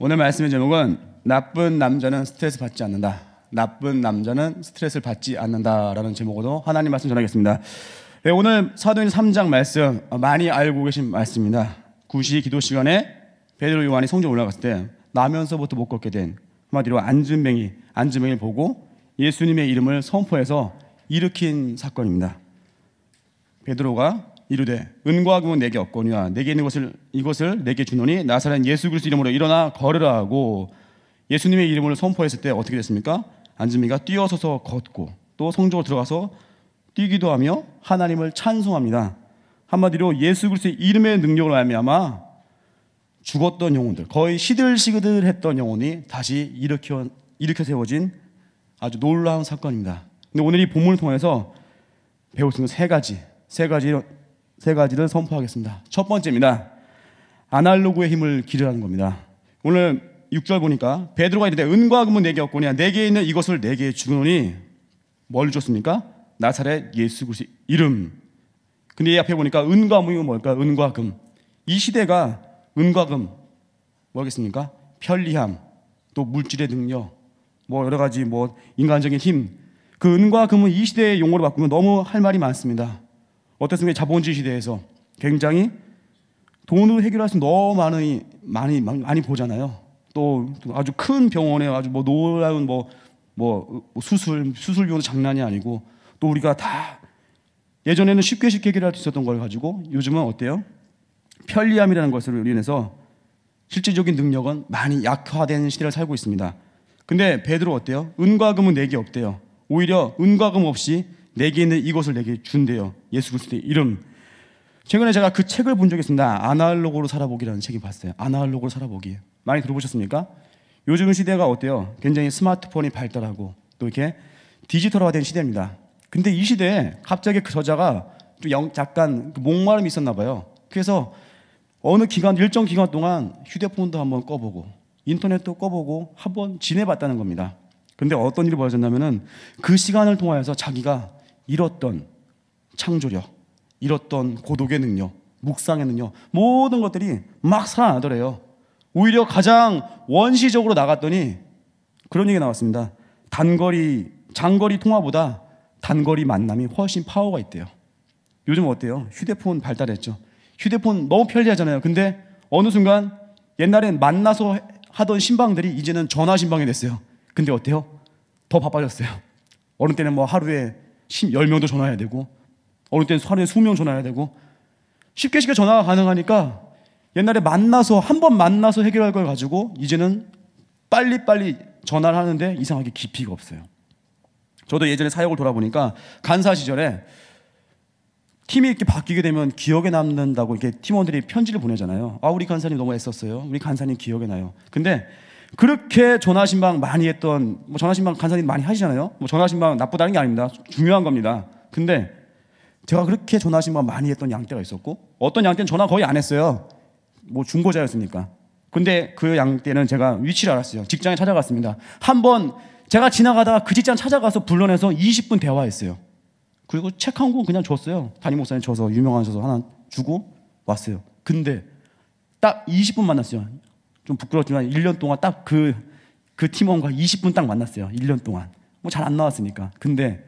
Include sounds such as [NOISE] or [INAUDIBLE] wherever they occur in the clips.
오늘 말씀의 제목은 나쁜 남자는 스트레스 받지 않는다. 나쁜 남자는 스트레스를 받지 않는다라는 제목으로 하나님 말씀 전하겠습니다. 네, 오늘 사도행 3장 말씀 어, 많이 알고 계신 말씀입니다. 9시 기도 시간에 베드로 요한이 성전 올라갔을 때 나면서부터 못 걷게 된 한마디로 안진뱅이 안진뱅이를 보고 예수님의 이름을 선포해서 일으킨 사건입니다. 베드로가 이르되 은과 금은 내게 없거니와 내게 있는 것을 이것을 내게 주노니 나사렛 예수 그리스도 이름으로 일어나 걸으라 하고 예수님의 이름을 선포했을 때 어떻게 됐습니까? 안즈미가 뛰어서서 걷고 또 성적으로 들어가서 뛰기도 하며 하나님을 찬송합니다. 한마디로 예수 그리스도의 이름의 능력으로 말미암아 죽었던 영혼들 거의 시들시들했던 영혼이 다시 일으켜 일으켜 세워진 아주 놀라운 사건입니다. 근데 오늘 이 본문을 통해서 배울 수 있는 세 가지 세 가지 세 가지를 선포하겠습니다. 첫 번째입니다. 아날로그의 힘을 기르라는 겁니다. 오늘 6절 보니까 베드로가 이르되 은과 금은 내게 없거니 내게 있는 이것을 내게 주노니 뭘 줬습니까? 나사렛 예수 그리스도 이름. 근데 이 앞에 보니까 은과 금이 뭘까? 은과 금. 이 시대가 은과 금 뭐겠습니까? 편리함, 또 물질의 능력, 뭐 여러 가지 뭐 인간적인 힘. 그 은과 금은 이 시대의 용어로 바꾸면 너무 할 말이 많습니다. 어떻습니까? 자본주의 시대에서 굉장히 돈으로 해결할 수 너무 많이, 많이, 많이 보잖아요. 또 아주 큰 병원에 아주 뭐 놀라운 뭐, 뭐 수술, 수술비도 장난이 아니고 또 우리가 다 예전에는 쉽게 쉽게 해결할 수 있었던 걸 가지고 요즘은 어때요? 편리함이라는 것을 인해서 실질적인 능력은 많이 약화된 시대를 살고 있습니다. 근데 베드로 어때요? 은과 금은 내게 없대요. 오히려 은과 금 없이 내게 있는 이것을 내게 준대요. 예수 그리스도의 이름. 최근에 제가 그 책을 본 적이 있습니다. 아날로그로 살아보기라는 책이 봤어요. 아날로그로 살아보기. 많이 들어보셨습니까? 요즘 시대가 어때요? 굉장히 스마트폰이 발달하고 또 이렇게 디지털화된 시대입니다. 근데 이 시대에 갑자기 그 저자가 좀 영, 약간 그 목마름이 있었나 봐요. 그래서 어느 기간 일정 기간 동안 휴대폰도 한번 꺼보고 인터넷도 꺼보고 한번 지내봤다는 겁니다. 근데 어떤 일이 벌어졌냐면은 그 시간을 통하여서 자기가 잃었던 창조력, 잃었던 고독의 능력, 묵상의 능력, 모든 것들이 막 살아나더래요. 오히려 가장 원시적으로 나갔더니 그런 얘기 나왔습니다. 단거리, 장거리 통화보다 단거리 만남이 훨씬 파워가 있대요. 요즘 어때요? 휴대폰 발달했죠. 휴대폰 너무 편리하잖아요. 근데 어느 순간 옛날엔 만나서 하던 신방들이 이제는 전화 신방이 됐어요. 근데 어때요? 더 바빠졌어요. 어느 때는 뭐 하루에 10명도 전화해야 되고 어릴땐는 하루에 수명 전화해야 되고 쉽게 쉽게 전화가 가능하니까 옛날에 만나서 한 번 만나서 해결할 걸 가지고 이제는 빨리빨리 전화를 하는데 이상하게 깊이가 없어요. 저도 예전에 사역을 돌아보니까 간사 시절에 팀이 이렇게 바뀌게 되면 기억에 남는다고 이렇게 팀원들이 편지를 보내잖아요. 아, 우리 간사님 너무 애썼어요. 우리 간사님 기억에 나요. 근데 그렇게 전화신방 많이 했던 뭐 전화신방 간사님 많이 하시잖아요. 뭐 전화신방 나쁘다는 게 아닙니다. 중요한 겁니다. 근데 제가 그렇게 전화신방 많이 했던 양떼가 있었고 어떤 양떼는 전화 거의 안 했어요. 뭐 중고자였으니까. 근데 그 양떼는 제가 위치를 알았어요. 직장에 찾아갔습니다. 한번 제가 지나가다가 그 직장 찾아가서 불러내서 20분 대화했어요. 그리고 책 한 권 그냥 줬어요. 담임 목사님 줘서 유명하셔서 하나 주고 왔어요. 근데 딱 20분 만났어요. 좀 부끄럽지만 1년 동안 딱그그 그 팀원과 20분 딱 만났어요. 1년 동안. 뭐 잘 안 나왔으니까. 근데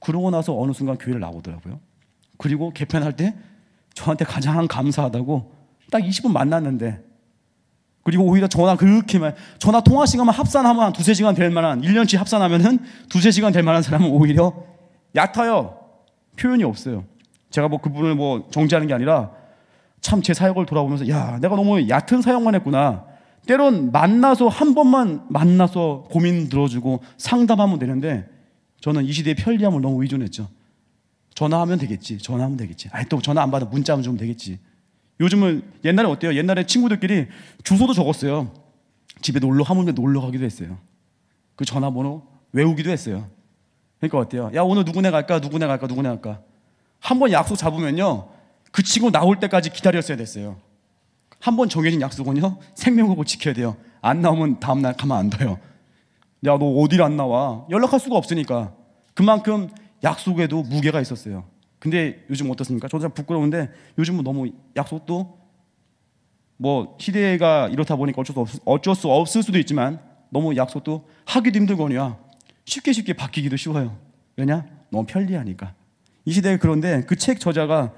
그러고 나서 어느 순간 교회를 나오더라고요. 그리고 개편할 때 저한테 가장 감사하다고 딱 20분 만났는데 그리고 오히려 전화 그렇게만 전화 통화 시간만 합산하면 한 두세 시간 될 만한 1년치 합산하면은 두세 시간 될 만한 사람은 오히려 얕아요. 표현이 없어요. 제가 뭐 그분을 뭐 정지하는 게 아니라 참제 사역을 돌아보면서 야 내가 너무 얕은 사역만 했구나. 때론 만나서 한 번만 만나서 고민 들어주고 상담하면 되는데 저는 이 시대의 편리함을 너무 의존했죠. 전화하면 되겠지. 전화하면 되겠지. 아니또 전화 안 받아 문자하면좀 되겠지. 요즘은 옛날에 어때요? 옛날에 친구들끼리 주소도 적었어요. 집에 놀러 하면 놀러 가기도 했어요. 그 전화번호 외우기도 했어요. 그러니까 어때요? 야 오늘 누구네 갈까? 누구네 갈까? 누구네 갈까? 한 번 약속 잡으면요. 그 친구 나올 때까지 기다렸어야 됐어요. 한 번 정해진 약속은요, 생명하고 지켜야 돼요. 안 나오면 다음날 가면안돼요 야, 너 어딜 디안 나와? 연락할 수가 없으니까. 그만큼 약속에도 무게가 있었어요. 근데 요즘 어떻습니까? 저도 참 부끄러운데 요즘은 너무 약속도 뭐 시대가 이렇다 보니까 어쩔 수, 없, 어쩔 수 없을 수도 있지만 너무 약속도 하기도 힘들거니와 쉽게 쉽게 바뀌기도 쉬워요. 왜냐? 너무 편리하니까. 이 시대에 그런데 그 책 저자가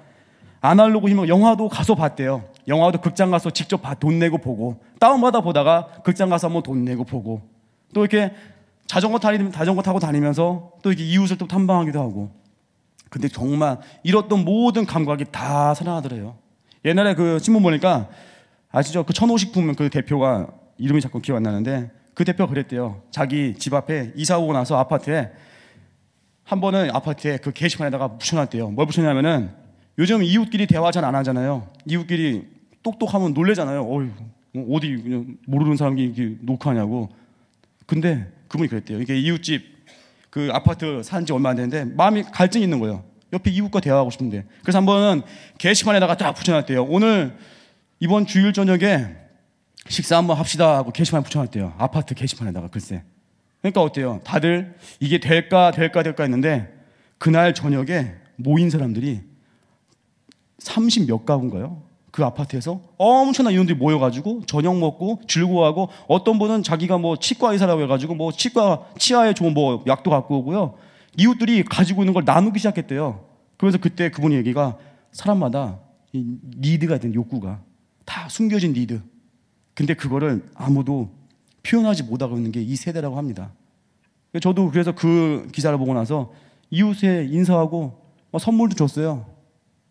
아날로그 힘으로 영화도 가서 봤대요. 영화도 극장 가서 직접 돈 내고 보고 다운받아 보다가 극장 가서 한번 돈 내고 보고 또 이렇게 자전거 타리면 자전거 타고 다니면서 또 이렇게 이웃을 또 탐방하기도 하고 근데 정말 잃었던 모든 감각이 다 살아나더래요. 옛날에 그 신문 보니까 아시죠? 그 천호식품 그 대표가 이름이 자꾸 기억 안 나는데 그 대표가 그랬대요. 자기 집 앞에 이사 오고 나서 아파트에 한 번은 아파트에 그 게시판에다가 붙여놨대요. 뭘 붙여놨냐면은 요즘 이웃끼리 대화 잘 안 하잖아요. 이웃끼리 똑똑하면 놀래잖아요. 어이, 뭐 어디 그냥 모르는 사람이 이렇게 녹화하냐고. 근데 그분이 그랬대요. 이게 이웃집 그 아파트 산지 얼마 안 되는데 마음이 갈증이 있는 거예요. 옆에 이웃과 대화하고 싶은데. 그래서 한 번은 게시판에다가 딱 붙여놨대요. 오늘 이번 주일 저녁에 식사 한번 합시다 하고 게시판에 붙여놨대요. 아파트 게시판에다가 글쎄. 그러니까 어때요? 다들 이게 될까 될까 될까 했는데 그날 저녁에 모인 사람들이 30몇 가구인가요? 그 아파트에서 엄청난 인원들이 모여가지고 저녁 먹고 즐거워하고 어떤 분은 자기가 뭐 치과 의사라고 해가지고 뭐 치과 치아에 좋은 뭐 약도 갖고 오고요 이웃들이 가지고 있는 걸 나누기 시작했대요. 그래서 그때 그분의 얘기가 사람마다 이 니드가 된 욕구가 다 숨겨진 니드. 근데 그거를 아무도 표현하지 못하고 있는 게 이 세대라고 합니다. 저도 그래서 그 기사를 보고 나서 이웃에 인사하고 선물도 줬어요.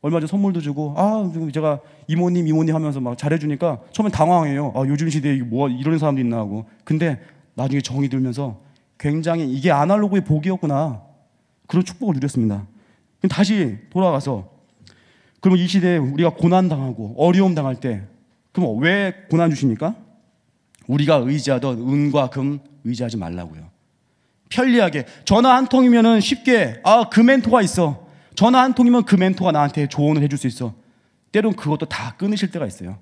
얼마 전 선물도 주고 아 제가 이모님 이모님 하면서 막 잘해주니까 처음엔 당황해요. 아 요즘 시대에 뭐 이런 사람도 있나 하고 근데 나중에 정이 들면서 굉장히 이게 아날로그의 복이었구나 그런 축복을 누렸습니다. 다시 돌아가서 그럼 이 시대에 우리가 고난 당하고 어려움 당할 때 그럼 왜 고난 주십니까? 우리가 의지하던 은과 금 의지하지 말라고요. 편리하게 전화 한 통이면은 쉽게 아그멘토가 있어 전화 한 통이면 그 멘토가 나한테 조언을 해줄 수 있어. 때론 그것도 다 끊으실 때가 있어요.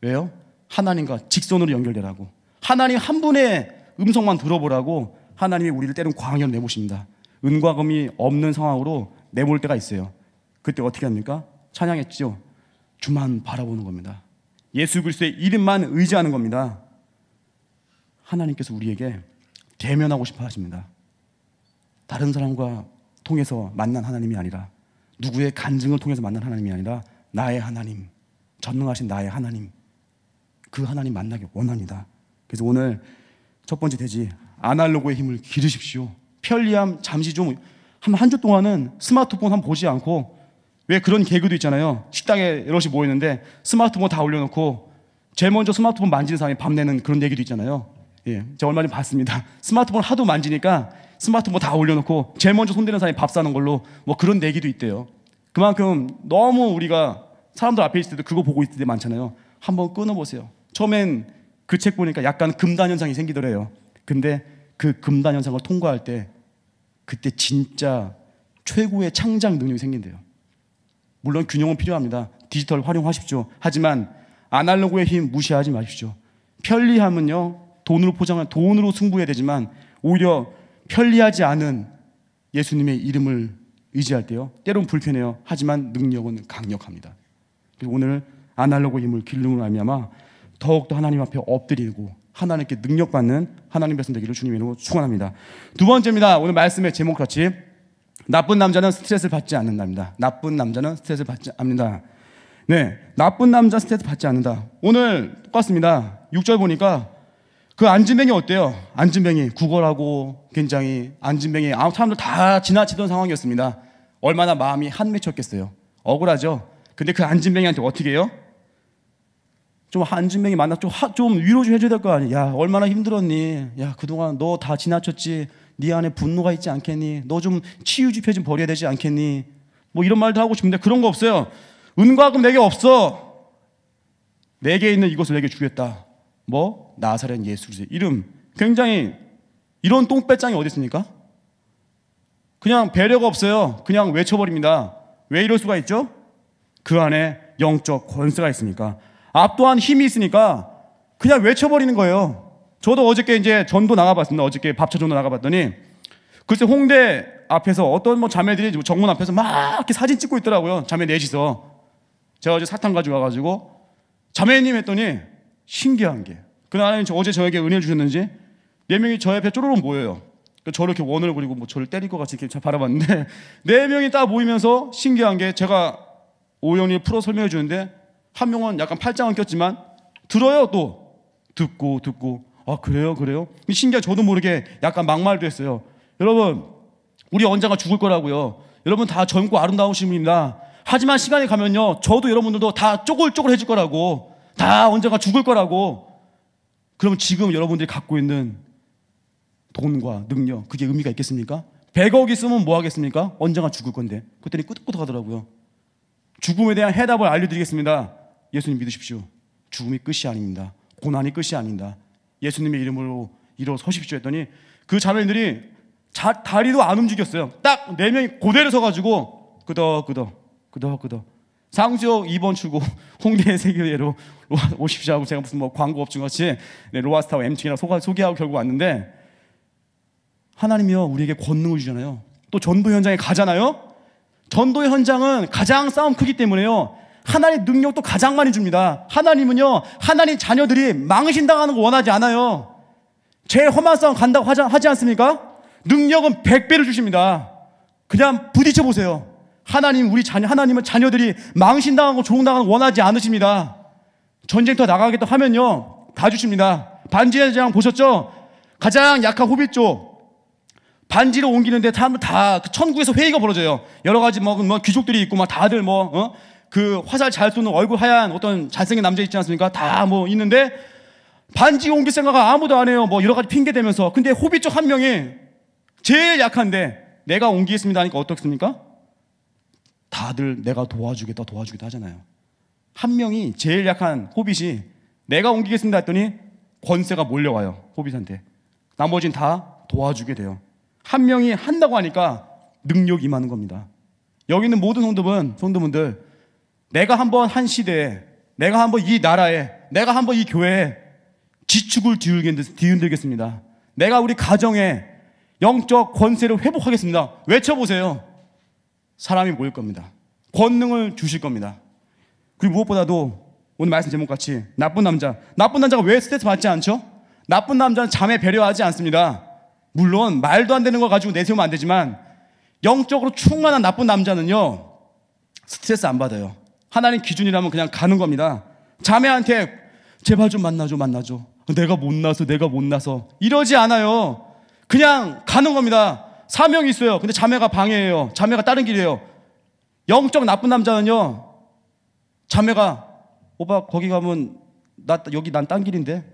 왜요? 하나님과 직선으로 연결되라고. 하나님 한 분의 음성만 들어보라고 하나님이 우리를 때론 광야로 내보십니다. 은과금이 없는 상황으로 내몰 때가 있어요. 그때 어떻게 합니까? 찬양했죠 주만 바라보는 겁니다. 예수 그리스도의 이름만 의지하는 겁니다. 하나님께서 우리에게 대면하고 싶어 하십니다. 다른 사람과 통해서 만난 하나님이 아니라 누구의 간증을 통해서 만난 하나님이 아니라 나의 하나님, 전능하신 나의 하나님, 그 하나님 만나길 원합니다. 그래서 오늘 첫 번째 돼지 아날로그의 힘을 기르십시오. 편리함 잠시 좀한한주 동안은 스마트폰 한 보지 않고 왜 그런 개그도 있잖아요. 식당에 여럿이 모였는데 스마트폰 다 올려놓고 제일 먼저 스마트폰 만지는 사람이 밤내는 그런 얘기도 있잖아요. 예, 제가 얼마 전에 봤습니다. [LAUGHS] 스마트폰 하도 만지니까 스마트폰 다 올려놓고 제일 먼저 손대는 사람이 밥 사는 걸로 뭐 그런 내기도 있대요. 그만큼 너무 우리가 사람들 앞에 있을 때도 그거 보고 있을 때 많잖아요. 한번 끊어보세요. 처음엔 그 책 보니까 약간 금단 현상이 생기더래요. 근데 그 금단 현상을 통과할 때 그때 진짜 최고의 창작 능력이 생긴대요. 물론 균형은 필요합니다. 디지털 활용하십시오. 하지만 아날로그의 힘 무시하지 마십시오. 편리함은요 돈으로 포장한 돈으로 승부해야 되지만 오히려 편리하지 않은 예수님의 이름을 의지할 때요. 때론 불편해요. 하지만 능력은 강력합니다. 그래서 오늘 아날로그 힘을 길름으로 알미암아 더욱더 하나님 앞에 엎드리고 하나님께 능력받는 하나님 백성 되기를 주님의 이름으로 축원합니다. 두 번째입니다. 오늘 말씀의 제목 같이 나쁜 남자는 스트레스를 받지 않는답니다. 나쁜 남자는 스트레스를 받지 않는다. 네, 나쁜 남자 스트레스 받지 않는다. 오늘 똑같습니다. 6절 보니까 그 안진병이 어때요? 안진병이 구걸하고 굉장히 안진병이 아무 사람들 다 지나치던 상황이었습니다. 얼마나 마음이 한 맺혔겠어요. 억울하죠. 근데 그 안진병이한테 어떻게 해요? 좀 안진병이 만나 좀, 좀 위로 좀 해줘야 될 거 아니야. 야 얼마나 힘들었니? 야 그동안 너 다 지나쳤지. 네 안에 분노가 있지 않겠니? 너 좀 치유 집회 좀 버려야 되지 않겠니? 뭐 이런 말도 하고 싶은데 그런 거 없어요. 은과금 내게 네 없어. 내게 네 있는 이것을 내게 네 주겠다. 뭐 나사렛 예수 그의 이름 굉장히 이런 똥배짱이 어디 있습니까? 그냥 배려가 없어요. 그냥 외쳐버립니다. 왜 이럴 수가 있죠? 그 안에 영적 권세가 있으니까 압도한 힘이 있으니까 그냥 외쳐버리는 거예요. 저도 어저께 이제 전도 나가봤습니다. 어저께 밥차 전도 나가봤더니 글쎄 홍대 앞에서 어떤 뭐 자매들이 뭐 정문 앞에서 막 이렇게 사진 찍고 있더라고요. 자매 넷이서 제가 어제 사탕 가져와가지고 자매님 했더니 신기한 게. 그 하나님 어제 저에게 은혜 주셨는지 네 명이 저 옆에 쪼르르 모여요. 그 저를 이렇게 원을 그리고 뭐 저를 때릴 것 같이 이렇게 바라봤는데 [LAUGHS] 네 명이 딱 모이면서 신기한 게 제가 오연이 풀어 설명해 주는데 한 명은 약간 팔짱은 꼈지만 들어요 또 듣고 듣고 아 그래요 그래요 신기한 저도 모르게 약간 막말도 했어요 여러분 우리 언젠가 죽을 거라고요 여러분 다 젊고 아름다우신 분입니다 하지만 시간이 가면요 저도 여러분들도 다 쪼글쪼글해질 거라고 다 언젠가 죽을 거라고. 그럼 지금 여러분들이 갖고 있는 돈과 능력, 그게 의미가 있겠습니까? 100억 있으면 뭐 하겠습니까? 언젠가 죽을 건데. 그랬더니 끄덕끄덕 하더라고요. 죽음에 대한 해답을 알려드리겠습니다. 예수님 믿으십시오. 죽음이 끝이 아닙니다. 고난이 끝이 아닙니다. 예수님의 이름으로 일어 서십시오 했더니 그 자매들이 자, 다리도 안 움직였어요. 딱 네 명이 고대로 서가지고 끄덕끄덕 끄덕끄덕 상주역 2번 출구 [LAUGHS] 홍대 세계대로 오십시오 하고 제가 무슨 뭐 광고 업주 같이 네, 로아스타워 엠팅이라 소개하고 결국 왔는데 하나님이요 우리에게 권능을 주잖아요. 또 전도 현장에 가잖아요. 전도 현장은 가장 싸움 크기 때문에요. 하나님 능력도 가장 많이 줍니다. 하나님은요 하나님 자녀들이 망신당하는 거 원하지 않아요. 제 험한 싸움 간다고 하지 않습니까? 능력은 100배를 주십니다. 그냥 부딪혀 보세요. 하나님 우리 자녀 하나님은 자녀들이 망신당하고 조롱당하는 원하지 않으십니다. 전쟁터 나가겠다 하면요 다 주십니다. 반지의 제왕 보셨죠? 가장 약한 호빗족 반지로 옮기는데 사람들 다 그 천국에서 회의가 벌어져요. 여러 가지 뭐, 뭐 귀족들이 있고 막 다들 뭐 어? 그 화살 잘 쏘는 얼굴 하얀 어떤 잘생긴 남자 있지 않습니까? 다 뭐 있는데 반지 옮길 생각은 아무도 안 해요. 뭐 여러 가지 핑계 대면서. 근데 호빗 쪽 한 명이 제일 약한데 내가 옮기겠습니다 하니까 어떻습니까? 다들 내가 도와주겠다 도와주겠다 하잖아요. 한 명이 제일 약한 호빗이 내가 옮기겠습니다 했더니 권세가 몰려와요. 호빗한테. 나머진 다 도와주게 돼요. 한 명이 한다고 하니까 능력이 많은 겁니다. 여기 있는 모든 성도분, 성도분들 내가 한번 한 시대에 내가 한번 이 나라에 내가 한번 이 교회에 지축을 뒤흔들겠습니다. 내가 우리 가정에 영적 권세를 회복하겠습니다. 외쳐보세요. 사람이 모일 겁니다. 권능을 주실 겁니다. 그리고 무엇보다도 오늘 말씀 제목 같이 나쁜 남자. 나쁜 남자가 왜 스트레스 받지 않죠? 나쁜 남자는 잠에 배려하지 않습니다. 물론 말도 안 되는 거 가지고 내세우면 안 되지만 영적으로 충만한 나쁜 남자는요. 스트레스 안 받아요. 하나님 기준이라면 그냥 가는 겁니다. 자매한테 제발 좀 만나줘, 만나줘. 내가 못나서, 내가 못나서. 이러지 않아요. 그냥 가는 겁니다. 사명이 있어요. 근데 자매가 방해해요. 자매가 다른 길이에요. 영적 나쁜 남자는요. 자매가 오빠 거기 가면 나 여기 난 딴 길인데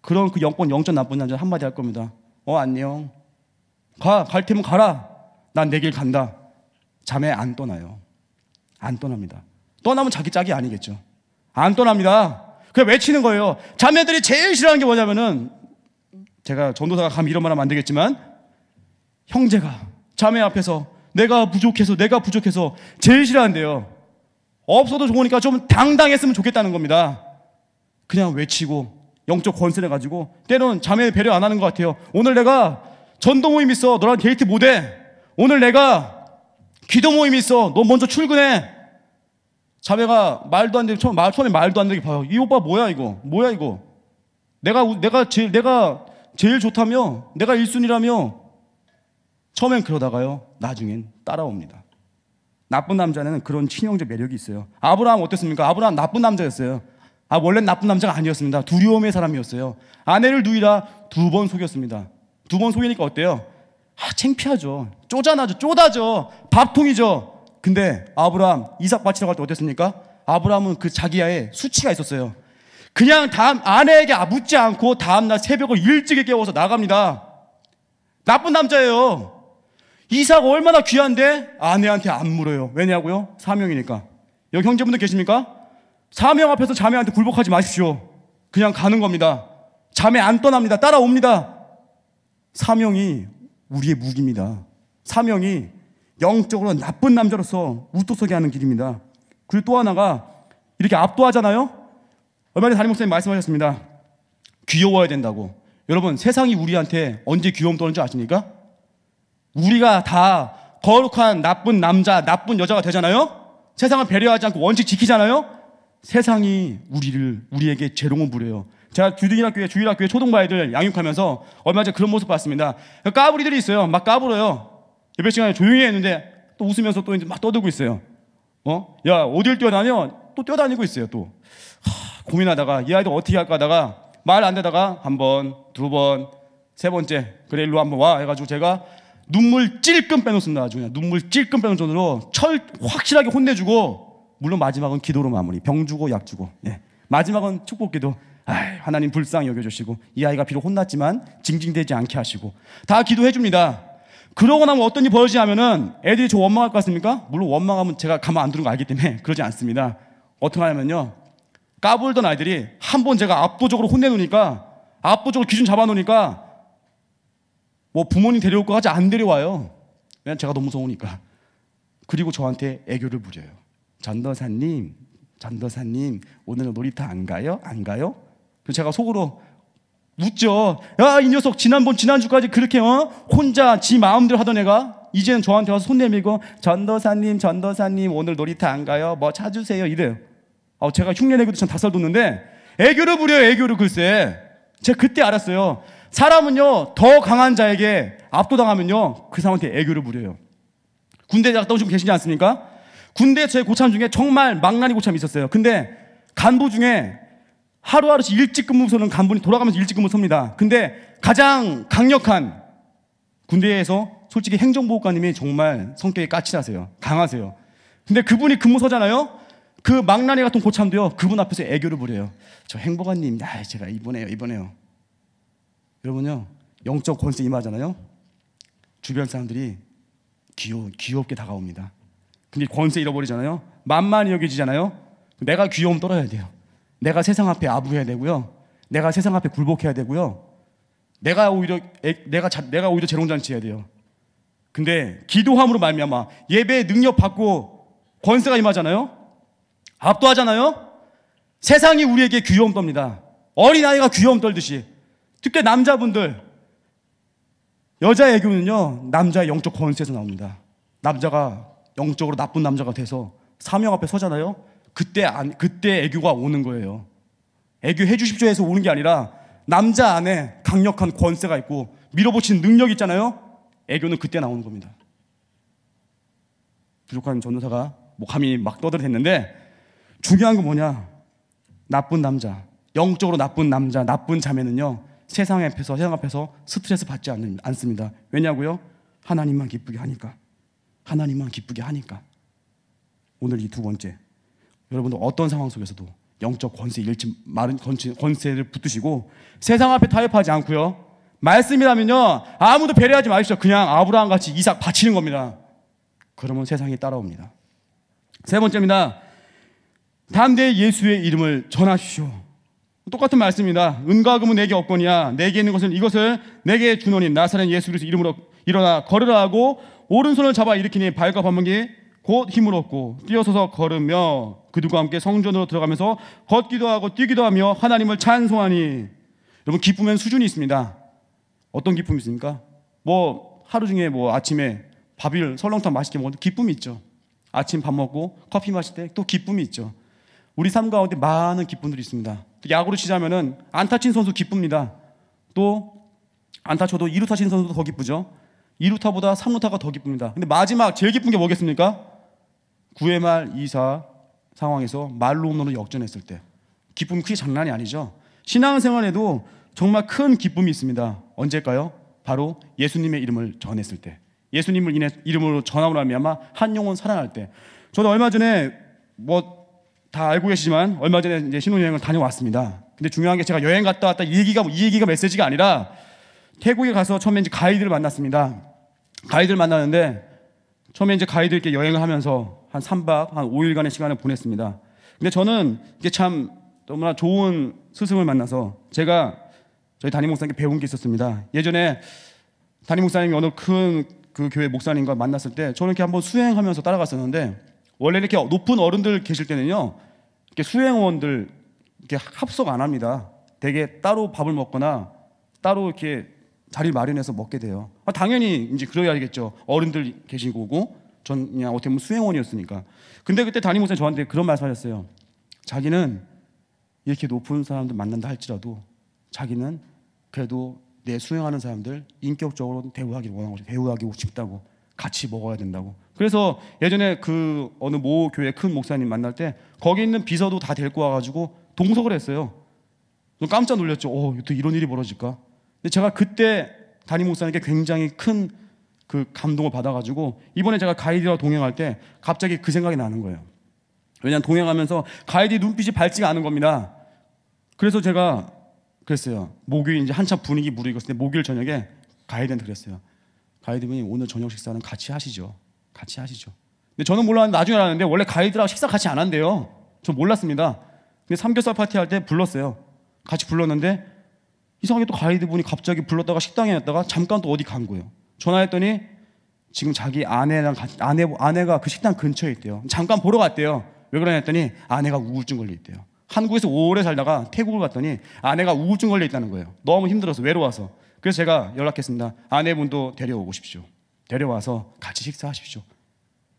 그런 그 영권 영적 나쁜 남자 한마디 할 겁니다. 어 안녕. 가갈 테면 가라. 난 내 길 간다. 자매 안 떠나요. 안 떠납니다. 떠나면 자기 짝이 아니겠죠. 안 떠납니다. 그래 외치는 거예요. 자매들이 제일 싫어하는 게 뭐냐면은 제가 전도사가 감 이런 말 하면 안 되겠지만 형제가 자매 앞에서 내가 부족해서 내가 부족해서 제일 싫어한대요. 없어도 좋으니까 좀 당당했으면 좋겠다는 겁니다. 그냥 외치고 영적 권세를 가지고 때로는 자매 배려 안 하는 것 같아요. 오늘 내가 전도 모임 있어. 너랑 데이트 못 해. 오늘 내가 기도 모임 있어. 너 먼저 출근해. 자매가 말도 안 되게 처음 말 처음에 말도 안 되게 봐요. 이 오빠 뭐야 이거? 뭐야 이거? 내가 내가 제일 내가 제일 좋다며 내가 1순위라며 처음엔 그러다가요. 나중엔 따라옵니다. 나쁜 남자는 그런 친형제 매력이 있어요. 아브라함 어땠습니까? 아브라함 나쁜 남자였어요. 아, 원래 나쁜 남자가 아니었습니다. 두려움의 사람이었어요. 아내를 누이라 두 번 속였습니다. 두 번 속이니까 어때요? 아, 창피하죠. 쪼잔하죠. 쪼다죠. 밥통이죠. 근데 아브라함, 이삭 바치러갈 때 어땠습니까? 아브라함은 그 자기야에 수치가 있었어요. 그냥 다음, 아내에게 묻지 않고 다음날 새벽을 일찍 깨워서 나갑니다. 나쁜 남자예요. 이삭 얼마나 귀한데 아내한테 안 물어요. 왜냐고요? 사명이니까. 여기 형제분들 계십니까? 사명 앞에서 자매한테 굴복하지 마십시오. 그냥 가는 겁니다. 자매 안 떠납니다. 따라옵니다. 사명이 우리의 무기입니다. 사명이 영적으로 나쁜 남자로서 우뚝서게 하는 길입니다. 그리고 또 하나가 이렇게 압도하잖아요? 얼마 전에 담임 목사님 말씀하셨습니다. 귀여워야 된다고. 여러분, 세상이 우리한테 언제 귀여움 떠는 줄 아십니까? 우리가 다 거룩한 나쁜 남자, 나쁜 여자가 되잖아요? 세상을 배려하지 않고 원칙 지키잖아요? 세상이 우리를, 우리에게 재롱을 부려요. 제가 주일학교에, 주일학교에 초등부 들 양육하면서 얼마 전에 그런 모습 봤습니다. 까불이들이 있어요. 막 까불어요. 예배 시간에 조용히 했는데 또 웃으면서 또 이제 막 떠들고 있어요. 어? 야, 어딜 뛰어다녀? 또 뛰어다니고 있어요, 또. 하, 고민하다가, 이 아이들 어떻게 할까 하다가 말 안 되다가 한 번, 두 번, 세 번째, 그래, 일로 한 번 와. 해가지고 제가 눈물 찔끔 빼놓습니다. 아주 그냥 눈물 찔끔 빼놓은 정도로 철 확실하게 혼내주고 물론 마지막은 기도로 마무리. 병 주고 약 주고. 예. 마지막은 축복 기도. 아 하나님 불쌍히 여겨주시고 이 아이가 비록 혼났지만 징징대지 않게 하시고 다 기도해 줍니다. 그러고 나면 어떤 일이 벌어지냐면은 애들이 저 원망할 것 같습니까? 물론 원망하면 제가 가만 안 두는 거 알기 때문에 [LAUGHS] 그러지 않습니다. 어떻게 하냐면요. 까불던 아이들이 한 번 제가 압도적으로 혼내놓으니까 압도적으로 기준 잡아놓으니까 뭐 부모님 데려올 거 하지 안 데려와요. 왜냐면 제가 너무 서우니까. 그리고 저한테 애교를 부려요. 전도사님, 전도사님, 오늘은 놀이터 안 가요? 안 가요? 그래서 제가 속으로 웃죠. 야, 이 녀석 지난번 지난주까지 그렇게 어? 혼자 지 마음대로 하던 애가 이제는 저한테 와서 손 내밀고 전도사님, 전도사님 오늘 놀이터 안 가요? 뭐 찾으세요 이래요. 아, 제가 흉내 내기도 전 다섯 돋는데 애교를 부려요. 애교를 글쎄. 제가 그때 알았어요. 사람은요, 더 강한 자에게 압도당하면요, 그 사람한테 애교를 부려요. 군대 에 갔다 오시고 계시지 않습니까? 군대 제 고참 중에 정말 망나니 고참이 있었어요. 근데 간부 중에 하루하루씩 일찍 근무 서는 간부는 돌아가면서 일찍 근무 섭니다. 근데 가장 강력한 군대에서 솔직히 행정보호관님이 정말 성격이 까칠하세요. 강하세요. 근데 그분이 근무 서잖아요? 그 망나니 같은 고참도요, 그분 앞에서 애교를 부려요. 저 행보관님, 아, 제가 이번에요, 이번에요. 여러분요 영적 권세 임하잖아요. 주변 사람들이 귀여 귀엽게 다가옵니다. 근데 권세 잃어버리잖아요. 만만히 여겨지잖아요. 내가 귀여움 떨어야 돼요. 내가 세상 앞에 아부해야 되고요. 내가 세상 앞에 굴복해야 되고요. 내가 오히려 내가 자, 내가 오히려 재롱잔치 해야 돼요. 근데 기도함으로 말미암아 예배 능력 받고 권세가 임하잖아요. 압도하잖아요. 세상이 우리에게 귀여움 떱니다. 어린아이가 귀여움 떨듯이 특히 남자분들, 여자 애교는요, 남자의 영적 권세에서 나옵니다. 남자가 영적으로 나쁜 남자가 돼서 사명 앞에 서잖아요. 그때 안, 그때 애교가 오는 거예요. 애교 해주십시오 해서 오는 게 아니라 남자 안에 강력한 권세가 있고 밀어붙이 능력 있잖아요. 애교는 그때 나오는 겁니다. 부족한 전도사가 뭐 감히 막 떠들었는데 중요한 건 뭐냐? 나쁜 남자, 영적으로 나쁜 남자, 나쁜 자매는요 세상 앞에서 세상 앞에서 스트레스 받지 않습니다. 왜냐고요? 하나님만 기쁘게 하니까. 하나님만 기쁘게 하니까. 오늘 이 두 번째. 여러분들 어떤 상황 속에서도 영적 권세 잃지 마른 권세를 붙드시고 세상 앞에 타협하지 않고요. 말씀이라면요. 아무도 배려하지 마십시오. 그냥 아브라함 같이 이삭 바치는 겁니다. 그러면 세상이 따라옵니다. 세 번째입니다. 담대 예수의 이름을 전하시오. 십 똑같은 말씀입니다. 은과 금은 내게 없거니와 내게 있는 것은 이것을 내게 주노니 나사렛 예수 그리스도 이름으로 일어나 걸으라 하고 오른손을 잡아 일으키니 발과 반목이 곧 힘을 얻고 뛰어서서 걸으며 그들과 함께 성전으로 들어가면서 걷기도 하고 뛰기도 하며 하나님을 찬송하니 여러분 기쁨엔 수준이 있습니다. 어떤 기쁨이 있습니까? 뭐 하루 중에 뭐 아침에 밥을 설렁탕 맛있게 먹어 기쁨이 있죠. 아침 밥 먹고 커피 마실 때 또 기쁨이 있죠. 우리 삶 가운데 많은 기쁨들이 있습니다. 야구로 치자면은 안타 친 선수 기쁩니다. 또 안타 쳐도 2루타 친 선수도 더 기쁘죠. 2루타보다 3루타가 더 기쁩니다. 근데 마지막 제일 기쁜 게 뭐겠습니까? 9회 말 2사 상황에서 말로 홈런으 역전했을 때 기쁨 크게 장난이 아니죠. 신앙생활에도 정말 큰 기쁨이 있습니다. 언제일까요? 바로 예수님의 이름을 전했을 때. 예수님을 인해 이름으로 전하고 나면 아마 한 영혼 사랑할 때. 저도 얼마 전에 뭐다 알고 계시지만 얼마 전에 이제 신혼여행을 다녀왔습니다. 근데 중요한 게 제가 여행 갔다 왔다 이 얘기가 이 얘기가 메시지가 아니라 태국에 가서 처음에 이제 가이드를 만났습니다. 가이드를 만났는데 처음에 이제 가이드게 여행을 하면서 한 3박 한 5일간의 시간을 보냈습니다. 근데 저는 이게 참 너무나 좋은 스승을 만나서 제가 저희 담임 목사님께 배운 게 있었습니다. 예전에 담임 목사님이 어느 큰 그 교회 목사님과 만났을 때 저는 이렇게 한번 수행하면서 따라갔었는데 원래 이렇게 높은 어른들 계실 때는요, 이렇게 수행원들 이렇게 합석 안 합니다. 되게 따로 밥을 먹거나 따로 이렇게 자리 마련해서 먹게 돼요. 아, 당연히 이제 그래야겠죠. 어른들 계신 거고 전 그냥 어떻게 보면 수행원이었으니까. 근데 그때 담임 목사님 저한테 그런 말씀하셨어요. 자기는 이렇게 높은 사람들 만난다 할지라도 자기는 그래도 내 수행하는 사람들 인격적으로 대우하기 원하고 대우하기 싶다고 같이 먹어야 된다고 그래서 예전에 그 어느 모 교회 큰 목사님 만날 때 거기 있는 비서도 다 데리고 와가지고 동석을 했어요. 깜짝 놀랐죠. 어, 또 이런 일이 벌어질까? 근데 제가 그때 담임 목사님께 굉장히 큰 그 감동을 받아가지고 이번에 제가 가이드와 동행할 때 갑자기 그 생각이 나는 거예요. 왜냐하면 동행하면서 가이드 눈빛이 밝지가 않은 겁니다. 그래서 제가 그랬어요. 목요일 이제 한참 분위기 무르익었을 때 목요일 저녁에 가이드한테 그랬어요. 가이드분이 오늘 저녁 식사는 같이 하시죠. 같이 하시죠. 근데 저는 몰랐는데 나중에 알았는데 원래 가이드랑 식사 같이 안 한대요. 저 몰랐습니다. 근데 삼겹살 파티 할 때 불렀어요. 같이 불렀는데 이상하게 또 가이드분이 갑자기 불렀다가 식당에 갔다가 잠깐 또 어디 간 거예요. 전화했더니 지금 자기 아내랑 같이, 아내 아내가 그 식당 근처에 있대요. 잠깐 보러 갔대요. 왜 그러냐 했더니 아내가 우울증 걸려 있대요. 한국에서 오래 살다가 태국을 갔더니 아내가 우울증 걸려 있다는 거예요. 너무 힘들어서 외로워서. 그래서 제가 연락했습니다. 아내분도 데려오고 싶시오 데려와서 같이 식사하십시오.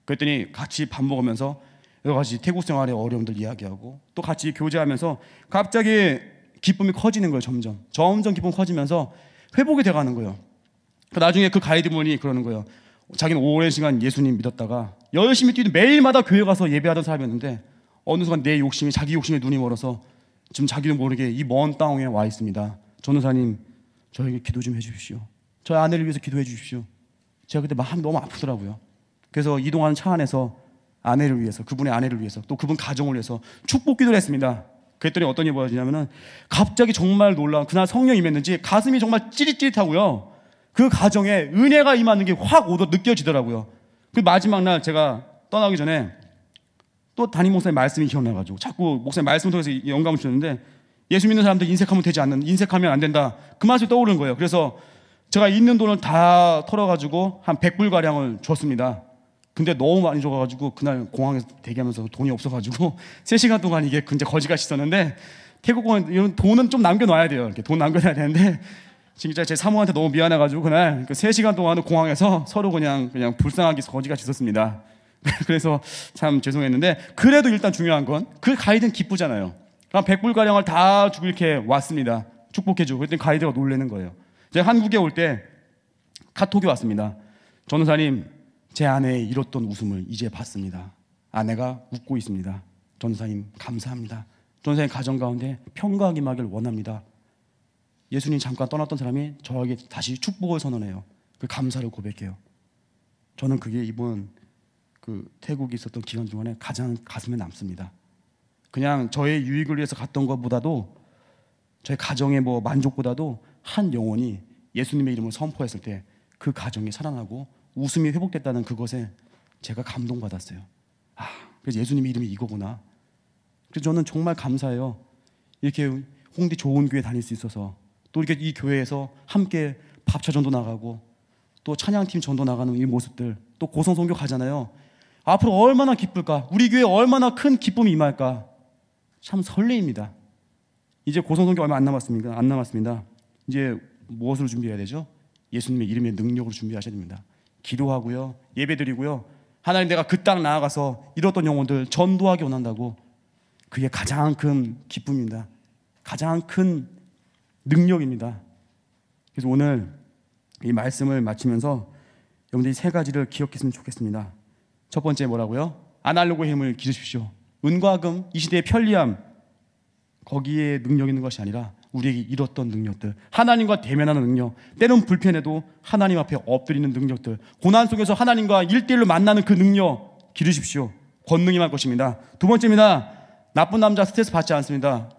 그랬더니 같이 밥 먹으면서 여러 가지 태국 생활의 어려움들 이야기하고 또 같이 교제하면서 갑자기 기쁨이 커지는 거예요. 점점 점점 기쁨 이 커지면서 회복이 돼가는 거예요. 나중에 그 가이드분이 그러는 거예요. 자기는 오랜 시간 예수님 믿었다가 열심히 뛰는 매일마다 교회 가서 예배하던 사람이었는데 어느 순간 내 욕심이 자기 욕심에 눈이 멀어서 지금 자기도 모르게 이 먼 땅에 와 있습니다. 전우사님 저에게 기도 좀 해주십시오. 저의 아내를 위해서 기도해 주십시오. 제가 그때 마음이 너무 아프더라고요. 그래서 이동하는 차 안에서 아내를 위해서, 그분의 아내를 위해서, 또 그분 가정을 위해서 축복 기도를 했습니다. 그랬더니 어떤 일이 벌어지냐면은 갑자기 정말 놀라운 그날 성령 임했는지 가슴이 정말 찌릿찌릿하고요. 그 가정에 은혜가 임하는 게 확 오도 느껴지더라고요. 그 마지막 날 제가 떠나기 전에 또 담임 목사님 말씀이 기억나가지고 자꾸 목사님 말씀 을 통해서 영감을 주셨는데 예수 믿는 사람들 인색하면 되지 않는 인색하면 안 된다 그 말씀이 떠오르는 거예요. 그래서 제가 있는 돈을 다 털어가지고 한 100불가량을 줬습니다. 근데 너무 많이 줘가지고 그날 공항에서 대기하면서 돈이 없어가지고 3시간 [LAUGHS] 동안 이게 근데 거지같이 있었는데 태국 공항 이런 돈은 좀 남겨놔야 돼요. 이렇게 돈 남겨놔야 되는데 진짜 제 사모한테 너무 미안해가지고 그날 그 3시간 동안은 공항에서 서로 그냥 그냥 불쌍하게 거지같이 있었습니다. [LAUGHS] 그래서 참 죄송했는데 그래도 일단 중요한 건 그 가이드는 기쁘잖아요. 한1 0불가량을다 주고 이렇게 왔습니다. 축복해주고 그랬더니 가이드가 놀래는 거예요. 제가 한국에 올 때 카톡이 왔습니다. 전우사님, 제 아내의 잃었던 웃음을 이제 봤습니다. 아내가 웃고 있습니다. 전우사님, 감사합니다. 전우사님 가정 가운데 평강 임하길 원합니다. 예수님 잠깐 떠났던 사람이 저에게 다시 축복을 선언해요. 그 감사를 고백해요. 저는 그게 이번 그 태국에 있었던 기간 중에 가장 가슴에 남습니다. 그냥 저의 유익을 위해서 갔던 것보다도 저의 가정의 뭐 만족보다도 한 영혼이 예수님의 이름을 선포했을 때 그 가정이 살아나고 웃음이 회복됐다는 그것에 제가 감동받았어요. 아, 그래서 예수님의 이름이 이거구나. 그래서 저는 정말 감사해요. 이렇게 홍대 좋은 교회 다닐 수 있어서 또 이렇게 이 교회에서 함께 밥차 전도 나가고 또 찬양팀 전도 나가는 이 모습들 또 고성 선교 가잖아요. 앞으로 얼마나 기쁠까? 우리 교회 얼마나 큰 기쁨이 임할까? 참 설레입니다. 이제 고성 선교 얼마 안 남았습니다. 안 남았습니다. 이제 무엇으로 준비해야 되죠? 예수님의 이름의 능력으로 준비하셔야 됩니다. 기도하고요. 예배드리고요. 하나님 내가 그 땅 나아가서 잃었던 영혼들 전도하기 원한다고 그게 가장 큰 기쁨입니다. 가장 큰 능력입니다. 그래서 오늘 이 말씀을 마치면서 여러분들이 세 가지를 기억했으면 좋겠습니다. 첫 번째 뭐라고요? 아날로그 힘을 기르십시오. 은과 금, 이 시대의 편리함, 거기에 능력 있는 것이 아니라 우리에게 잃었던 능력들, 하나님과 대면하는 능력, 때론 불편해도 하나님 앞에 엎드리는 능력들, 고난 속에서 하나님과 일대일로 만나는 그 능력 기르십시오. 권능임할 것입니다. 두 번째입니다. 나쁜 남자 스트레스 받지 않습니다.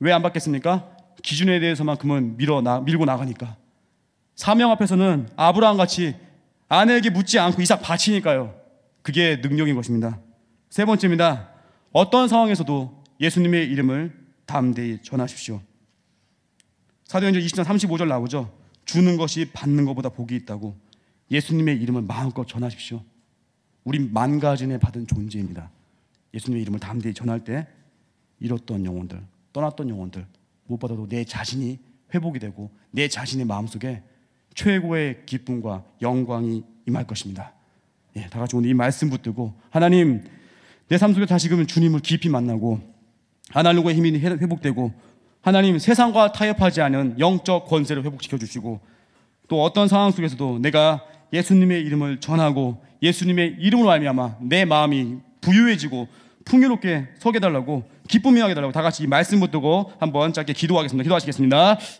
왜 안 받겠습니까? 기준에 대해서만큼은 밀어 나, 밀고 나가니까. 사명 앞에서는 아브라함 같이 아내에게 묻지 않고 이삭 바치니까요. 그게 능력인 것입니다. 세 번째입니다. 어떤 상황에서도 예수님의 이름을 담대히 전하십시오. 사도행전 20장 35절 나오죠. 주는 것이 받는 것보다 복이 있다고 예수님의 이름을 마음껏 전하십시오. 우리 만가진에 받은 존재입니다. 예수님의 이름을 담대히 전할 때 잃었던 영혼들, 떠났던 영혼들 무엇보도내 자신이 회복이 되고 내 자신의 마음속에 최고의 기쁨과 영광이 임할 것입니다. 예, 다 같이 오늘 이 말씀 붙들고 하나님 내 삶 속에 다시금 주님을 깊이 만나고 아날로그의 힘이 회복되고 하나님 세상과 타협하지 않은 영적 권세를 회복시켜 주시고 또 어떤 상황 속에서도 내가 예수님의 이름을 전하고 예수님의 이름으로 말미암아 내 마음이 부유해지고 풍요롭게 서게 달라고 기쁨이 하게 달라고 다 같이 말씀 붙들고 한번 짧게 기도하겠습니다. 기도하시겠습니다.